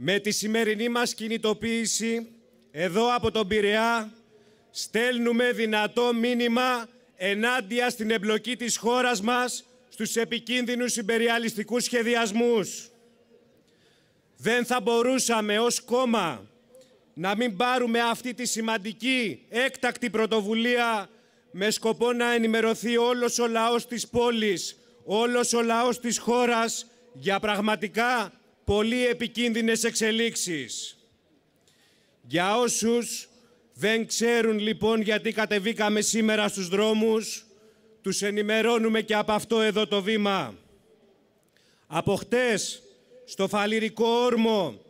Με τη σημερινή μας κινητοποίηση, εδώ από τον Πειραιά, στέλνουμε δυνατό μήνυμα ενάντια στην εμπλοκή της χώρας μας στους επικίνδυνους υπεριαλιστικούς σχεδιασμούς. Δεν θα μπορούσαμε ως κόμμα να μην πάρουμε αυτή τη σημαντική έκτακτη πρωτοβουλία με σκοπό να ενημερωθεί όλος ο λαός της πόλης, όλος ο λαός της χώρας για πραγματικά πολύ επικίνδυνες εξελίξεις. Για όσους δεν ξέρουν λοιπόν γιατί κατεβήκαμε σήμερα στους δρόμους, τους ενημερώνουμε και από αυτό εδώ το βήμα. Από χτες, στο Φαλυρικό Όρμο,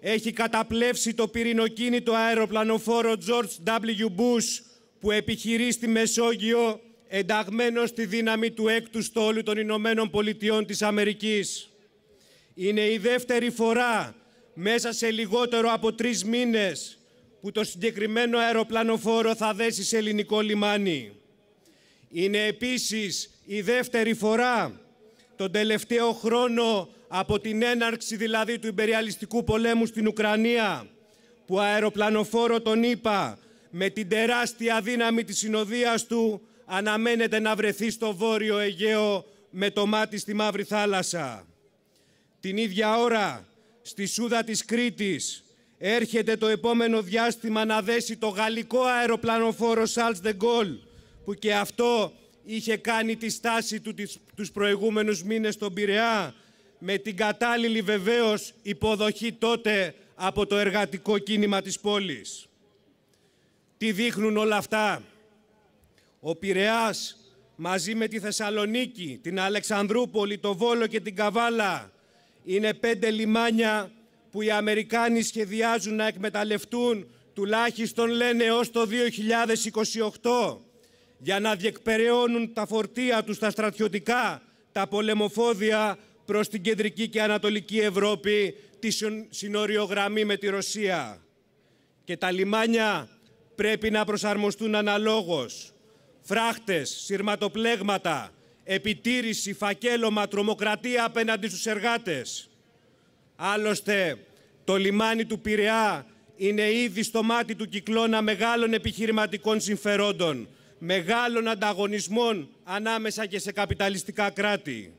έχει καταπλέψει το πυρηνοκίνητο αεροπλανοφόρο George W. Bush που επιχειρεί στη Μεσόγειο ενταγμένο στη δύναμη του έκτου στόλου των Ηνωμένων Πολιτειών της Αμερικής. Είναι η δεύτερη φορά μέσα σε λιγότερο από τρεις μήνες που το συγκεκριμένο αεροπλανοφόρο θα δέσει σε ελληνικό λιμάνι. Είναι επίσης η δεύτερη φορά τον τελευταίο χρόνο από την έναρξη δηλαδή του υπεριαλιστικού πολέμου στην Ουκρανία που αεροπλανοφόρο τον είπα με την τεράστια δύναμη της συνοδείας του αναμένεται να βρεθεί στο Βόρειο Αιγαίο με το μάτι στη Μαύρη Θάλασσα. Την ίδια ώρα, στη Σούδα της Κρήτης, έρχεται το επόμενο διάστημα να δέσει το γαλλικό αεροπλανοφόρο de Gaulle που και αυτό είχε κάνει τη στάση του τους προηγούμενους μήνες στον Πειραιά, με την κατάλληλη βεβαίως υποδοχή τότε από το εργατικό κίνημα της πόλης. Τι δείχνουν όλα αυτά. Ο Πειραιάς μαζί με τη Θεσσαλονίκη, την Αλεξανδρούπολη, το Βόλο και την Καβάλα είναι πέντε λιμάνια που οι Αμερικάνοι σχεδιάζουν να εκμεταλλευτούν τουλάχιστον λένε ως το 2028 για να διεκπεραιώνουν τα φορτία τους, στα στρατιωτικά, τα πολεμοφόδια προς την κεντρική και ανατολική Ευρώπη, τη συνοριογραμμή με τη Ρωσία. Και τα λιμάνια πρέπει να προσαρμοστούν αναλόγως. Φράχτες, σειρματοπλέγματα, επιτήρηση, φακέλωμα, τρομοκρατία απέναντι στους εργάτες. Άλλωστε, το λιμάνι του Πειραιά είναι ήδη στο μάτι του κυκλώνα μεγάλων επιχειρηματικών συμφερόντων, μεγάλων ανταγωνισμών ανάμεσα και σε καπιταλιστικά κράτη.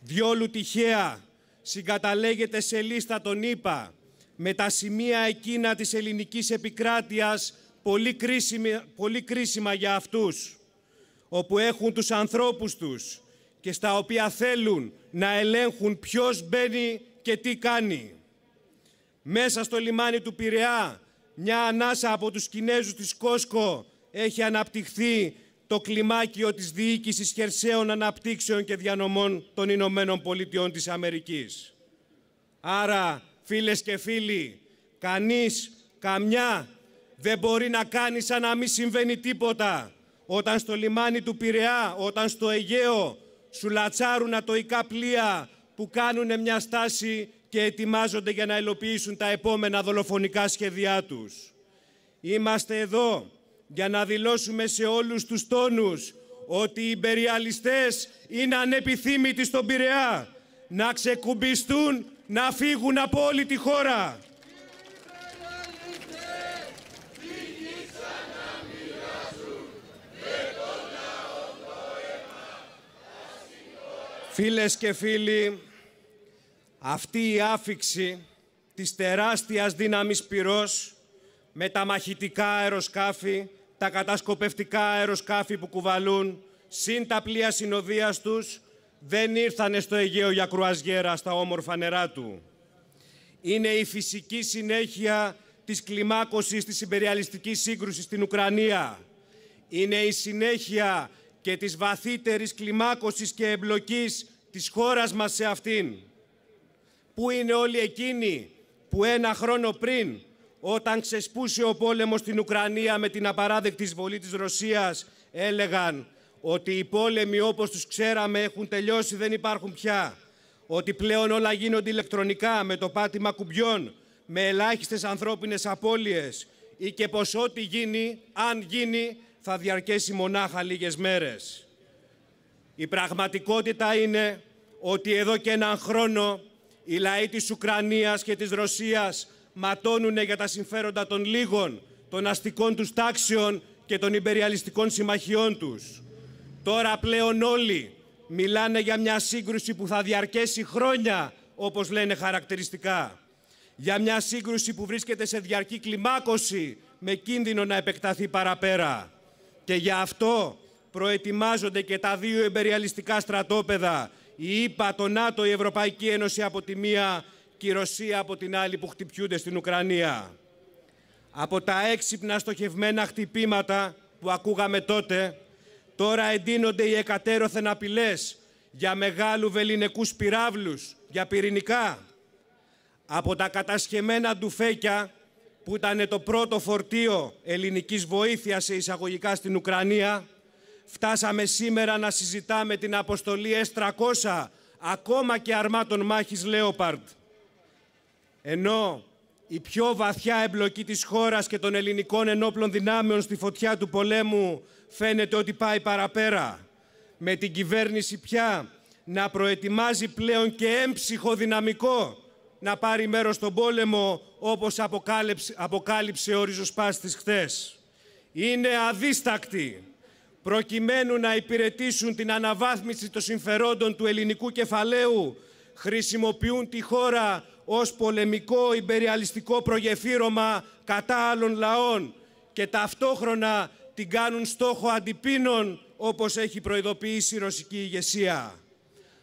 Διόλου τυχαία συγκαταλέγεται σε λίστα τον ΗΠΑ με τα σημεία εκείνα της ελληνικής επικράτειας πολύ κρίσιμα, πολύ κρίσιμα για αυτούς όπου έχουν τους ανθρώπους τους και στα οποία θέλουν να ελέγχουν ποιος μπαίνει και τι κάνει. Μέσα στο λιμάνι του Πειραιά, μια ανάσα από τους Κινέζους της Κόσκο έχει αναπτυχθεί το κλιμάκιο της διοίκησης χερσαίων αναπτύξεων και διανομών των Ηνωμένων Πολιτειών της Αμερικής. Άρα, φίλες και φίλοι, κανείς, καμιά δεν μπορεί να κάνει σαν να μην συμβαίνει τίποτα όταν στο λιμάνι του Πειραιά, όταν στο Αιγαίο σου λατσάρουν ατοϊκά πλοία που κάνουν μια στάση και ετοιμάζονται για να υλοποιήσουν τα επόμενα δολοφονικά σχέδιά τους. Είμαστε εδώ για να δηλώσουμε σε όλους τους τόνους ότι οι υπεριαλιστές είναι ανεπιθύμητοι στον Πειραιά να ξεκουμπιστούν, να φύγουν από όλη τη χώρα. Φίλες και φίλοι, αυτή η άφηξη της τεράστιας δύναμης πυρός με τα μαχητικά αεροσκάφη, τα κατασκοπευτικά αεροσκάφη που κουβαλούν, συν τα πλοία συνοδείας τους, δεν ήρθανε στο Αιγαίο για κρουαζιέρα στα όμορφα νερά του. Είναι η φυσική συνέχεια της κλιμάκωσης της υπεριαλιστικής σύγκρουσης στην Ουκρανία. Είναι η συνέχεια και της βαθύτερης κλιμάκωσης και εμπλοκής της χώρας μας σε αυτήν. Πού είναι όλοι εκείνοι που ένα χρόνο πριν, όταν ξεσπούσε ο πόλεμος στην Ουκρανία με την απαράδεκτη εισβολή της Ρωσίας, έλεγαν ότι οι πόλεμοι όπως τους ξέραμε έχουν τελειώσει, δεν υπάρχουν πια. Ότι πλέον όλα γίνονται ηλεκτρονικά με το πάτημα κουμπιών, με ελάχιστες ανθρώπινες απώλειες ή και πως ό,τι γίνει, αν γίνει, θα διαρκέσει μονάχα λίγες μέρες. Η πραγματικότητα είναι ότι εδώ και έναν χρόνο οι λαοί της Ουκρανίας και της Ρωσίας ματώνουν για τα συμφέροντα των λίγων, των αστικών τους τάξεων και των υπεριαλιστικών συμμαχιών τους. Τώρα πλέον όλοι μιλάνε για μια σύγκρουση που θα διαρκέσει χρόνια, όπως λένε χαρακτηριστικά. Για μια σύγκρουση που βρίσκεται σε διαρκή κλιμάκωση, με κίνδυνο να επεκταθεί παραπέρα. Και γι' αυτό προετοιμάζονται και τα δύο εμπεριαλιστικά στρατόπεδα, η ΕΠΑ, το ΝΑΤΟ, η Ευρωπαϊκή Ένωση από τη μία και η Ρωσία από την άλλη που χτυπιούνται στην Ουκρανία. Από τα έξυπνα στοχευμένα χτυπήματα που ακούγαμε τότε, τώρα εντείνονται οι εκατέρωθεν απειλές για μεγάλου βεληνικούς πυράβλους, για πυρηνικά. Από τα κατασχεμένα ντουφέκια που ήταν το πρώτο φορτίο ελληνικής βοήθειας σε εισαγωγικά στην Ουκρανία, φτάσαμε σήμερα να συζητάμε την αποστολή S300, ακόμα και αρμάτων μάχης Λέοπαρντ. Ενώ η πιο βαθιά εμπλοκή της χώρας και των ελληνικών ενόπλων δυνάμεων στη φωτιά του πολέμου φαίνεται ότι πάει παραπέρα. Με την κυβέρνηση πια να προετοιμάζει πλέον και έμψυχο δυναμικό να πάρει μέρος στον πόλεμο όπως αποκάλυψε, αποκάλυψε ο ριζοσπάστης χθες. Είναι αδίστακτοι προκειμένου να υπηρετήσουν την αναβάθμιση των συμφερόντων του ελληνικού κεφαλαίου χρησιμοποιούν τη χώρα ως πολεμικό υπεριαλιστικό προγεφύρωμα κατά άλλων λαών και ταυτόχρονα την κάνουν στόχο αντιπίνων όπως έχει προειδοποιήσει η ρωσική ηγεσία.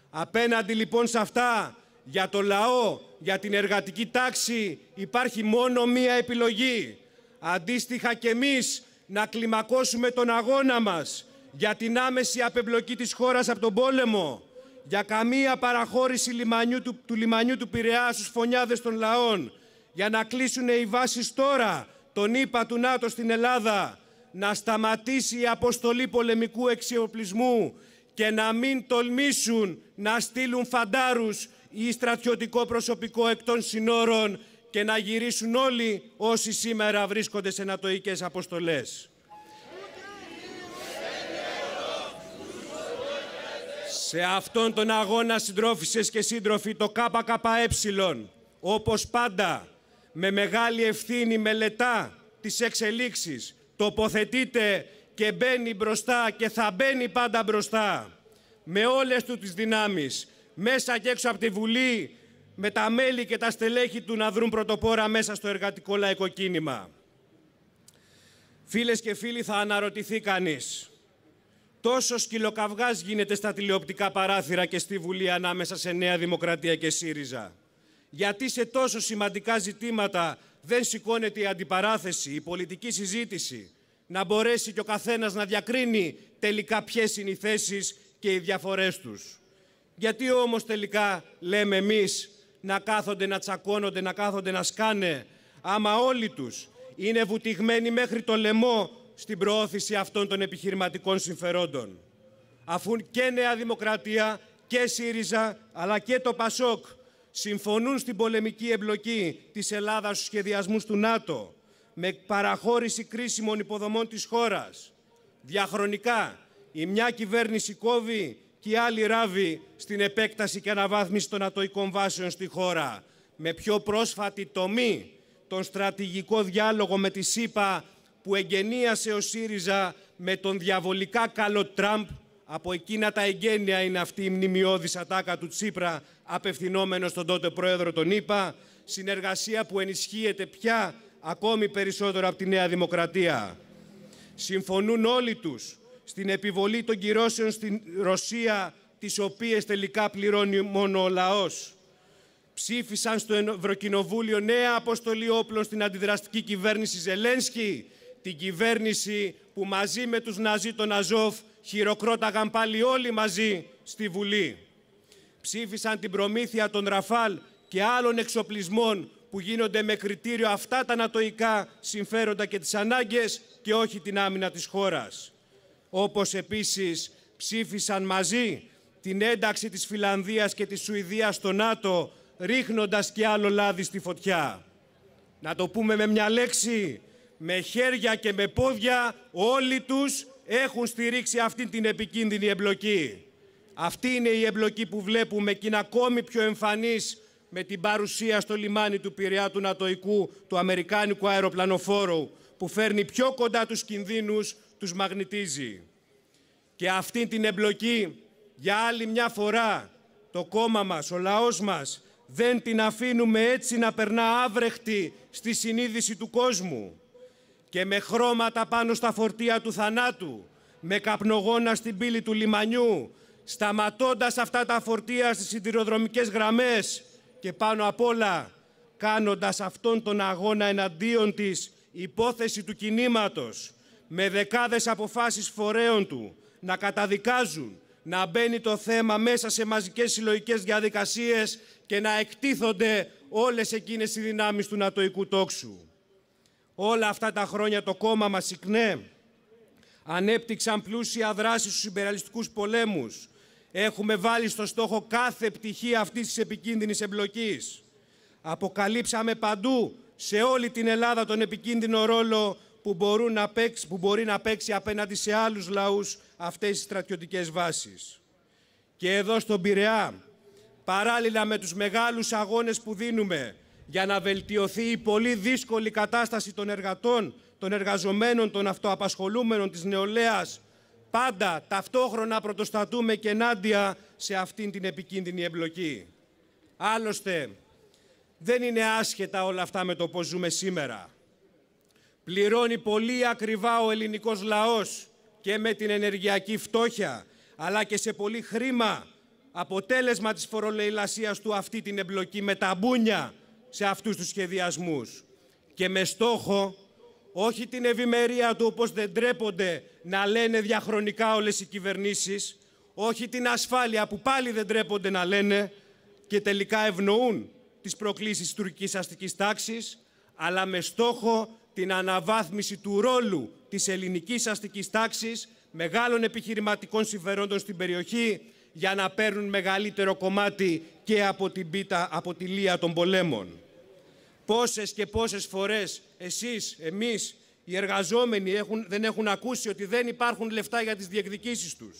Απέναντι λοιπόν σε αυτά για το λαό, για την εργατική τάξη υπάρχει μόνο μία επιλογή. Αντίστοιχα και εμείς να κλιμακώσουμε τον αγώνα μας για την άμεση απεμπλοκή της χώρας από τον πόλεμο, για καμία παραχώρηση λιμανιού του, του λιμανιού του Πειραιά στους φωνιάδες των λαών, για να κλείσουν οι βάσεις τώρα τον ΙΠΑ του ΝΑΤΟ στην Ελλάδα, να σταματήσει η αποστολή πολεμικού εξοπλισμού και να μην τολμήσουν να στείλουν φαντάρους ή στρατιωτικό προσωπικό εκ των συνόρων και να γυρίσουν όλοι όσοι σήμερα βρίσκονται σε νατοικές αποστολές. Σε αυτόν τον αγώνα συντρόφισσες και σύντροφοι το ΚΚΕ, όπως πάντα, με μεγάλη ευθύνη μελετά τις εξελίξεις, τοποθετείται και μπαίνει μπροστά και θα μπαίνει πάντα μπροστά με όλες του τις δυνάμεις μέσα και έξω από τη Βουλή με τα μέλη και τα στελέχη του να βρουν πρωτοπόρα μέσα στο εργατικό λαϊκό κίνημα. Φίλες και φίλοι, θα αναρωτηθεί κανείς. Τόσο σκυλοκαυγάς γίνεται στα τηλεοπτικά παράθυρα και στη Βουλή ανάμεσα σε Νέα Δημοκρατία και ΣΥΡΙΖΑ. Γιατί σε τόσο σημαντικά ζητήματα δεν σηκώνεται η αντιπαράθεση, η πολιτική συζήτηση, να μπορέσει και ο καθένας να διακρίνει τελικά ποιες είναι οι θέσεις και οι διαφορές τους. Γιατί όμως τελικά λέμε εμείς να κάθονται να τσακώνονται, να κάθονται να σκάνε, άμα όλοι τους είναι βουτυγμένοι μέχρι το λαιμό στην προώθηση αυτών των επιχειρηματικών συμφερόντων. Αφού και Νέα Δημοκρατία και ΣΥΡΙΖΑ αλλά και το ΠΑΣΟΚ συμφωνούν στην πολεμική εμπλοκή της Ελλάδας στους σχεδιασμούς του ΝΑΤΟ με παραχώρηση κρίσιμων υποδομών της χώρας. Διαχρονικά η μια κυβέρνηση κόβει και η άλλη ράβει στην επέκταση και αναβάθμιση των ατοικών βάσεων στη χώρα. Με πιο πρόσφατη τομή τον στρατηγικό διάλογο με τη ΣΥΠΑ που εγγενίασε ο ΣΥΡΙΖΑ με τον διαβολικά καλό Τραμπ από εκείνα τα εγγένεια είναι αυτή η μνημειώδης ατάκα του Τσίπρα απευθυνόμενος στον τότε πρόεδρο των ΗΠΑ, συνεργασία που ενισχύεται πια ακόμη περισσότερο από τη Νέα Δημοκρατία. Συμφωνούν όλοι τους στην επιβολή των κυρώσεων στην Ρωσία, τις οποίες τελικά πληρώνει μόνο ο λαός. Ψήφισαν στο Ευρωκοινοβούλιο νέα αποστολή όπλων στην αντιδραστική κυβέρνηση Ζελένσκι, την κυβέρνηση που μαζί με τους Ναζί των Αζόφ χειροκρόταγαν πάλι όλοι μαζί στη Βουλή. Ψήφισαν την προμήθεια των Ραφάλ και άλλων εξοπλισμών που γίνονται με κριτήριο αυτά τα ανατοϊκά συμφέροντα και τις ανάγκες και όχι την άμυνα της χώρας όπως επίσης ψήφισαν μαζί την ένταξη της Φιλανδίας και της Σουηδίας στο ΝΑΤΟ, ρίχνοντας και άλλο λάδι στη φωτιά. Να το πούμε με μια λέξη, με χέρια και με πόδια όλοι τους έχουν στηρίξει αυτή την επικίνδυνη εμπλοκή. Αυτή είναι η εμπλοκή που βλέπουμε και είναι ακόμη πιο εμφανής με την παρουσία στο λιμάνι του Πειραιά του Νατοϊκού του Αμερικάνικου αεροπλανοφόρου που φέρνει πιο κοντά τους κινδύνους τους μαγνητίζει. Και αυτή την εμπλοκή για άλλη μια φορά το κόμμα μας, ο λαός μας δεν την αφήνουμε έτσι να περνά άβρεχτη στη συνείδηση του κόσμου. Και με χρώματα πάνω στα φορτία του θανάτου, με καπνογόνα στην πύλη του λιμανιού, σταματώντας αυτά τα φορτία στις συντηροδρομικές γραμμές και πάνω απ' όλα κάνοντας αυτόν τον αγώνα εναντίον της υπόθεση του κινήματος με δεκάδες αποφάσεις φορέων του να καταδικάζουν να μπαίνει το θέμα μέσα σε μαζικές συλλογικές διαδικασίες και να εκτίθονται όλες εκείνες οι δυνάμεις του νατοϊκού τόξου. Όλα αυτά τα χρόνια το κόμμα μας συχνέ ανέπτυξαν πλούσια δράση στους υπεραλιστικούς πολέμους. Έχουμε βάλει στο στόχο κάθε πτυχή αυτής της επικίνδυνης εμπλοκής. Αποκαλύψαμε παντού σε όλη την Ελλάδα τον επικίνδυνο ρόλο που, μπορούν να παίξει, που μπορεί να παίξει απέναντι σε άλλους λαούς αυτές τις στρατιωτικές βάσεις. Και εδώ στον Πειραιά, παράλληλα με τους μεγάλους αγώνες που δίνουμε για να βελτιωθεί η πολύ δύσκολη κατάσταση των εργατών, των εργαζομένων, των αυτοαπασχολούμενων, της νεολαίας, πάντα ταυτόχρονα πρωτοστατούμε και ενάντια σε αυτήν την επικίνδυνη εμπλοκή. Άλλωστε, δεν είναι άσχετα όλα αυτά με το πώς ζούμε σήμερα. Πληρώνει πολύ ακριβά ο ελληνικός λαός και με την ενεργειακή φτώχεια, αλλά και σε πολύ χρήμα αποτέλεσμα της φορολεηλασίας του αυτή την εμπλοκή με τα μπούνια σε αυτούς τους σχεδιασμούς. Και με στόχο όχι την ευημερία του όπως δεν τρέπονται να λένε διαχρονικά όλες οι κυβερνήσεις, όχι την ασφάλεια που πάλι δεν τρέπονται να λένε και τελικά ευνοούν τις προκλήσεις της τουρκικής αστικής τάξης, αλλά με στόχο την αναβάθμιση του ρόλου της ελληνικής αστικής τάξης, μεγάλων επιχειρηματικών συμφερόντων στην περιοχή, για να παίρνουν μεγαλύτερο κομμάτι και από την πίτα, από τη λία των πολέμων. Πόσες και πόσες φορές εσείς, εμείς, οι εργαζόμενοι έχουν, δεν έχουν ακούσει ότι δεν υπάρχουν λεφτά για τις διεκδικήσεις τους.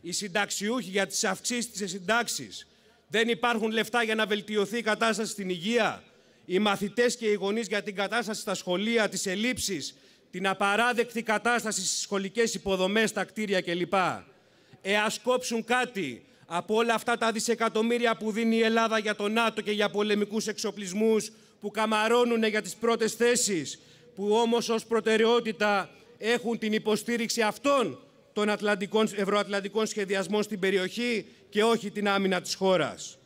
Οι συνταξιούχοι για τις αυξήσεις της συντάξης Δεν υπάρχουν λεφτά για να βελτιωθεί η κατάσταση στην υγεία οι μαθητές και οι γονείς για την κατάσταση στα σχολεία, τις ελλείψεις, την απαράδεκτη κατάσταση στις σχολικές υποδομές, τα κτίρια κλπ. Εασκόψουν κάτι από όλα αυτά τα δισεκατομμύρια που δίνει η Ελλάδα για το ΝΑΤΟ και για πολεμικούς εξοπλισμούς που καμαρώνουν για τις πρώτες θέσεις, που όμως ως προτεραιότητα έχουν την υποστήριξη αυτών των ευρωατλαντικών σχεδιασμών στην περιοχή και όχι την άμυνα της χώρας.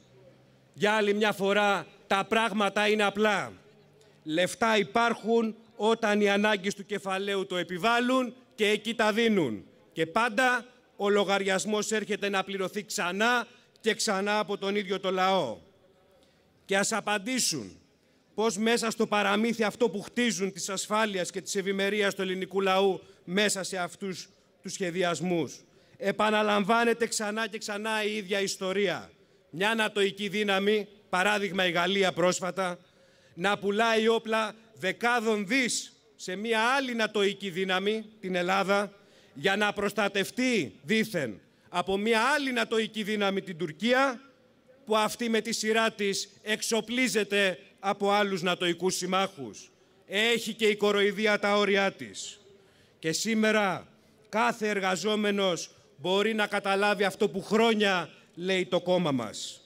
Για άλλη μια φορά τα πράγματα είναι απλά. Λεφτά υπάρχουν όταν οι ανάγκες του κεφαλαίου το επιβάλλουν και εκεί τα δίνουν. Και πάντα ο λογαριασμός έρχεται να πληρωθεί ξανά και ξανά από τον ίδιο το λαό. Και ας απαντήσουν πώς μέσα στο παραμύθι αυτό που χτίζουν της ασφάλειας και της ευημερίας του ελληνικού λαού μέσα σε αυτούς τους σχεδιασμούς. Επαναλαμβάνεται ξανά και ξανά η ίδια ιστορία μια νατοϊκή δύναμη, παράδειγμα η Γαλλία πρόσφατα, να πουλάει όπλα δεκάδων δις σε μια άλλη νατοϊκή δύναμη, την Ελλάδα, για να προστατευτεί δήθεν από μια άλλη νατοϊκή δύναμη, την Τουρκία, που αυτή με τη σειρά της εξοπλίζεται από άλλους νατοϊκούς συμμάχους. Έχει και η κοροϊδία τα όρια της. Και σήμερα κάθε εργαζόμενος μπορεί να καταλάβει αυτό που χρόνια λέει το κόμμα μας.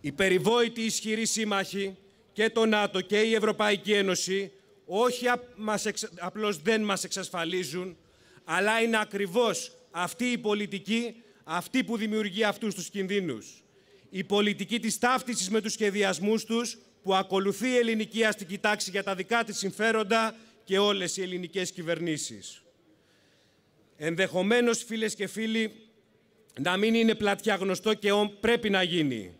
Οι περιβόητοι ισχυροί σύμμαχοι και το ΝΑΤΟ και η Ευρωπαϊκή Ένωση όχι απλώς δεν μας εξασφαλίζουν, αλλά είναι ακριβώς αυτή η πολιτική, αυτή που δημιουργεί αυτούς τους κινδύνους. Η πολιτική της ταύτισης με τους σχεδιασμούς τους, που ακολουθεί η ελληνική αστική τάξη για τα δικά της συμφέροντα και όλες οι ελληνικές κυβερνήσεις. Ενδεχομένως, φίλες και φίλοι, να μην είναι πλατιά γνωστό και πρέπει να γίνει.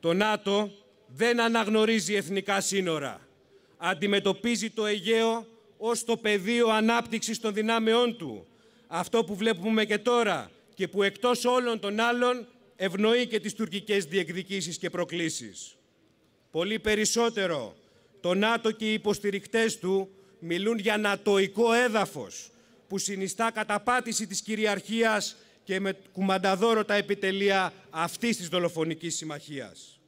Το ΝΑΤΟ δεν αναγνωρίζει εθνικά σύνορα. Αντιμετωπίζει το Αιγαίο ως το πεδίο ανάπτυξης των δυνάμεών του. Αυτό που βλέπουμε και τώρα και που εκτός όλων των άλλων ευνοεί και τις τουρκικές διεκδικήσεις και προκλήσεις. Πολύ περισσότερο, το ΝΑΤΟ και οι υποστηρικτές του μιλούν για νατοϊκό έδαφος που συνιστά καταπάτηση της κυριαρχίας και με κουμανταδόρο τα επιτελεία αυτής της δολοφονικής συμμαχίας.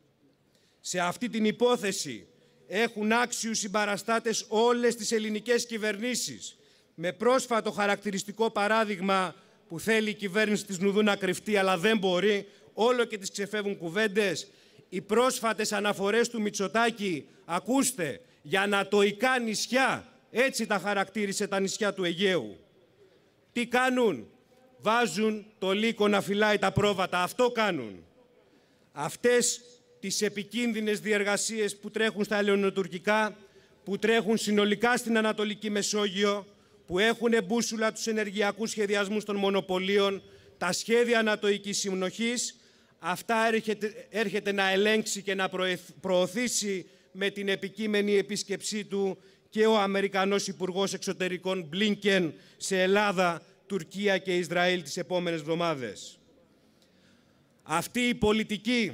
Σε αυτή την υπόθεση έχουν άξιους συμπαραστάτες όλες τις ελληνικές κυβερνήσεις, με πρόσφατο χαρακτηριστικό παράδειγμα που θέλει η κυβέρνηση της Νουδού να κρυφτεί, αλλά δεν μπορεί, όλο και τις ξεφεύγουν κουβέντες, οι πρόσφατες αναφορές του Μητσοτάκη, ακούστε, για ανατοϊκά νησιά, έτσι τα χαρακτήρισε τα νησιά του Αιγαίου. Τι κάνουν, Βάζουν το λύκο να φυλάει τα πρόβατα. Αυτό κάνουν. Αυτές τις επικίνδυνες διεργασίες που τρέχουν στα ελαιονοτουρκικά, που τρέχουν συνολικά στην Ανατολική Μεσόγειο, που έχουν εμπούσουλα τους ενεργειακούς σχεδιασμούς των μονοπωλίων, τα σχέδια ανατοικής συμνοχής, αυτά έρχεται, έρχεται να ελέγξει και να προωθήσει με την επικείμενη επίσκεψή του και ο Αμερικανός Υπουργός Εξωτερικών Μπλίνκεν σε Ελλάδα Τουρκία και Ισραήλ τις επόμενες εβδομάδες. Αυτή η πολιτική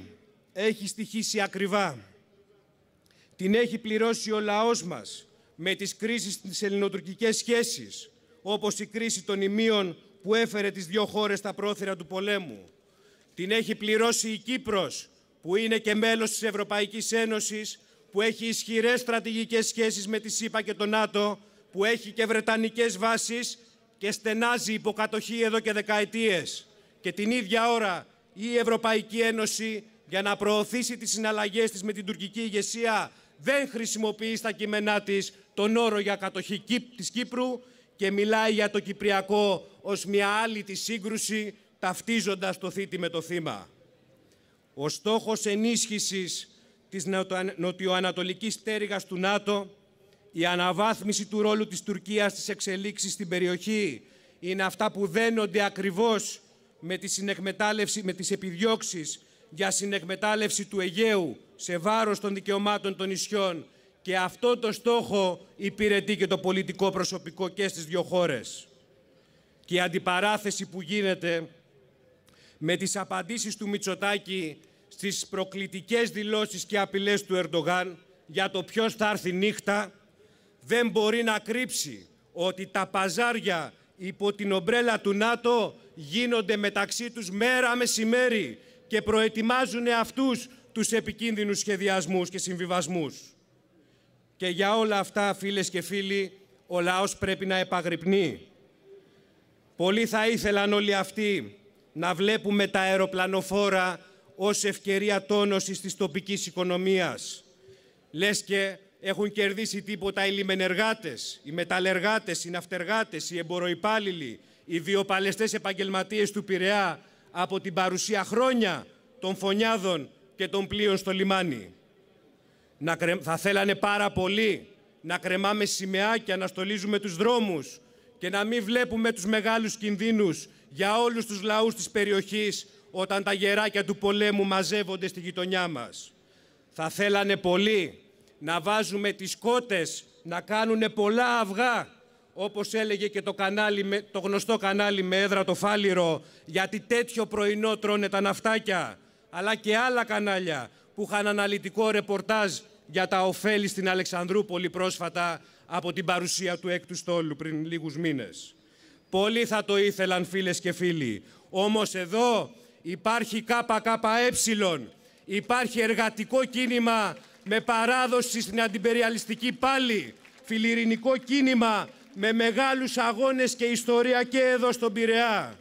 έχει στοιχήσει ακριβά. Την έχει πληρώσει ο λαός μας με τις κρίσεις στις ελληνοτουρκικές σχέσεις, όπως η κρίση των ημείων που έφερε τις δύο χώρες στα πρόθυρα του πολέμου. Την έχει πληρώσει η Κύπρος, που είναι και μέλος της Ευρωπαϊκής Ένωσης, που έχει ισχυρές στρατηγικές σχέσεις με τη ΣΥΠΑ και το ΝΑΤΟ, που έχει και βρετανικές βάσεις και στενάζει υποκατοχή εδώ και δεκαετίες και την ίδια ώρα η Ευρωπαϊκή Ένωση για να προωθήσει τις συναλλαγές της με την τουρκική ηγεσία δεν χρησιμοποιεί στα κείμενά της τον όρο για κατοχή της Κύπρου και μιλάει για το Κυπριακό ως μια άλλη τη σύγκρουση ταυτίζοντας το θήτη με το θύμα. Ο στόχος ενίσχυσης της νοτιοανατολικής στέρηγας του ΝΑΤΟ η αναβάθμιση του ρόλου της Τουρκίας στις εξελίξεις στην περιοχή είναι αυτά που δένονται ακριβώς με, τη συνεκμετάλλευση, με τις επιδιώξεις για συνεκμετάλλευση του Αιγαίου σε βάρος των δικαιωμάτων των νησιών και αυτό το στόχο υπηρετεί και το πολιτικό προσωπικό και στις δύο χώρες. Και η αντιπαράθεση που γίνεται με τις απαντήσεις του Μητσοτάκη στις προκλητικές δηλώσεις και απειλές του Ερντογάν για το ποιος θα έρθει νύχτα δεν μπορεί να κρύψει ότι τα παζάρια υπό την ομπρέλα του ΝΑΤΟ γίνονται μεταξύ τους μέρα μεσημέρι και προετοιμάζουν αυτούς τους επικίνδυνους σχεδιασμούς και συμβιβασμούς. Και για όλα αυτά, φίλες και φίλοι, ο λαός πρέπει να επαγρυπνεί. Πολλοί θα ήθελαν όλοι αυτοί να βλέπουμε τα αεροπλανοφόρα ως ευκαιρία τόνωσης της τοπικής οικονομίας. Λες και έχουν κερδίσει τίποτα οι λιμενεργάτες, οι μεταλλεργάτες, οι ναυτεργάτες, οι εμποροϊπάλληλοι, οι βιοπαλαιστές επαγγελματίες του Πειραιά από την παρουσία χρόνια των φωνιάδων και των πλοίων στο λιμάνι. Να Θα θέλανε πάρα πολύ να κρεμάμε σημαία να στολίζουμε τους δρόμους και να μην βλέπουμε τους μεγάλους κινδύνους για όλους τους λαούς της περιοχής όταν τα γεράκια του πολέμου μαζεύονται στη γειτονιά μας. Θα θέλανε πολύ να βάζουμε τις κότες, να κάνουν πολλά αυγά, όπως έλεγε και το, κανάλι, το γνωστό κανάλι με έδρα το Φάληρο, γιατί τέτοιο πρωινό τρώνε τα ναυτάκια, αλλά και άλλα κανάλια που είχαν αναλυτικό ρεπορτάζ για τα ωφέλη στην Αλεξανδρούπολη πρόσφατα από την παρουσία του έκτου στόλου πριν λίγους μήνες. Πολλοί θα το ήθελαν φίλες και φίλοι, όμως εδώ υπάρχει ΚΚΕ, υπάρχει εργατικό κίνημα με παράδοση στην αντιπεριαλιστική πάλι, φιλιρινικό κίνημα με μεγάλους αγώνες και ιστορία και εδώ στον Πειραιά.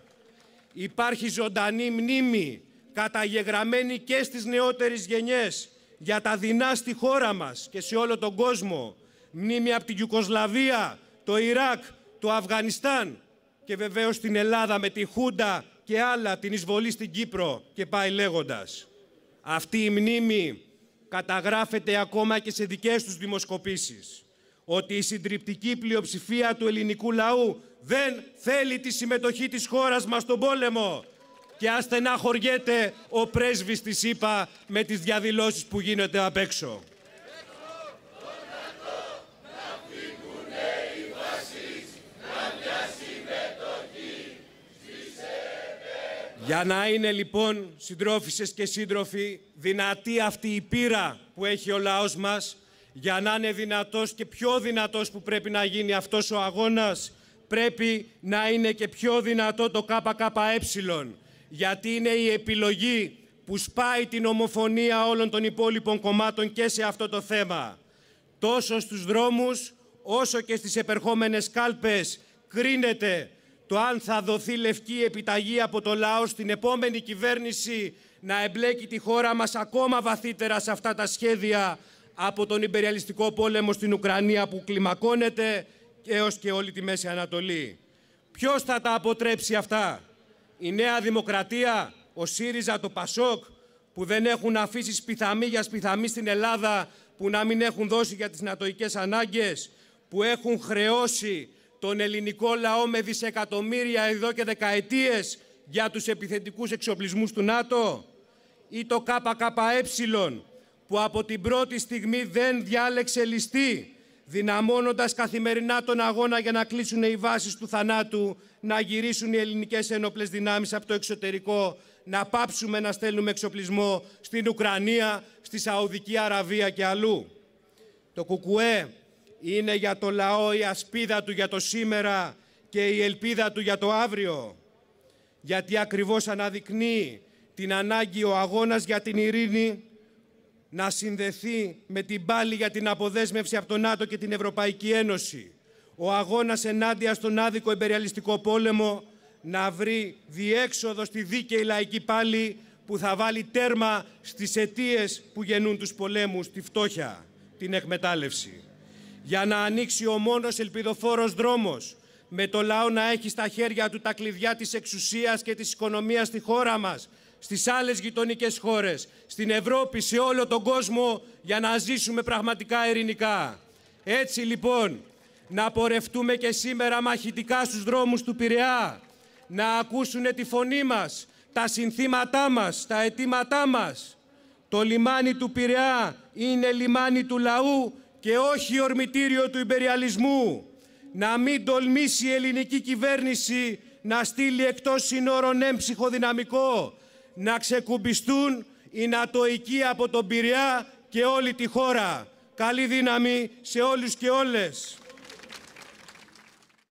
Υπάρχει ζωντανή μνήμη, καταγεγραμμένη και στις νεότερες γενιές, για τα δεινά στη χώρα μας και σε όλο τον κόσμο. Μνήμη από την Ιουκοσλαβία, το Ιράκ, το Αφγανιστάν και βεβαίως την Ελλάδα με τη Χούντα και άλλα την εισβολή στην Κύπρο και πάει λέγοντας. Αυτή η μνήμη καταγράφεται ακόμα και σε δικές τους δημοσκοπήσεις ότι η συντριπτική πλειοψηφία του ελληνικού λαού δεν θέλει τη συμμετοχή της χώρας μας στον πόλεμο και αστενά χωριέται ο πρέσβης της ΗΠΑ με τις διαδηλώσεις που γίνονται απ' έξω. Για να είναι λοιπόν συντρόφισσες και σύντροφοι δυνατή αυτή η πείρα που έχει ο λαός μας, για να είναι δυνατός και πιο δυνατός που πρέπει να γίνει αυτός ο αγώνας, πρέπει να είναι και πιο δυνατό το ΚΚΕ, γιατί είναι η επιλογή που σπάει την ομοφωνία όλων των υπόλοιπων κομμάτων και σε αυτό το θέμα. Τόσο στους δρόμους, όσο και στις επερχόμενες κάλπες κρίνεται το αν θα δοθεί λευκή επιταγή από το λαό στην επόμενη κυβέρνηση να εμπλέκει τη χώρα μας ακόμα βαθύτερα σε αυτά τα σχέδια από τον υπεριαλιστικό πόλεμο στην Ουκρανία που κλιμακώνεται έως και όλη τη Μέση Ανατολή. Ποιος θα τα αποτρέψει αυτά, η Νέα Δημοκρατία, ο ΣΥΡΙΖΑ, το ΠΑΣΟΚ, που δεν έχουν αφήσει σπιθαμή για σπιθαμή στην Ελλάδα, που να μην έχουν δώσει για τις νατοικές ανάγκες, που έχουν χρεώσει τον ελληνικό λαό με δισεκατομμύρια εδώ και δεκαετίες για τους επιθετικούς εξοπλισμούς του ΝΑΤΟ ή το ΚΚΕ που από την πρώτη στιγμή δεν διάλεξε ληστή δυναμώνοντας καθημερινά τον αγώνα για να κλείσουν οι βάσεις του θανάτου, να γυρίσουν οι ελληνικές ένοπλες δυνάμεις από το εξωτερικό, να πάψουμε να στέλνουμε εξοπλισμό στην Ουκρανία, στη Σαουδική Αραβία και αλλού. Το ΚΚΕ είναι για το λαό η ασπίδα του για το σήμερα και η ελπίδα του για το αύριο. Γιατί ακριβώς αναδεικνύει την ανάγκη ο αγώνας για την ειρήνη να συνδεθεί με την πάλη για την αποδέσμευση από το ΝΑΤΟ και την Ευρωπαϊκή Ένωση. Ο αγώνας ενάντια στον άδικο εμπεριαλιστικό πόλεμο να βρει διέξοδο στη δίκαιη λαϊκή πάλη που θα βάλει τέρμα στις αιτίες που γεννούν τους πολέμους, τη φτώχεια, την εκμετάλλευση για να ανοίξει ο μόνος ελπιδοφόρος δρόμος με το λαό να έχει στα χέρια του τα κλειδιά της εξουσίας και της οικονομίας στη χώρα μας, στις άλλες γειτονικές χώρες, στην Ευρώπη, σε όλο τον κόσμο, για να ζήσουμε πραγματικά ειρηνικά. Έτσι λοιπόν, να πορευτούμε και σήμερα μαχητικά στους δρόμους του Πειραιά, να ακούσουν τη φωνή μας, τα συνθήματά μας, τα αιτήματά μας. Το λιμάνι του Πειραιά είναι λιμάνι του λαού και όχι ορμητήριο του υπεριαλισμού. Να μην τολμήσει η ελληνική κυβέρνηση να στείλει εκτός σύνορων έμψυχο δυναμικό. Να ξεκουμπιστούν οι νατοικοί από τον Πειραιά και όλη τη χώρα. Καλή δύναμη σε όλους και όλες.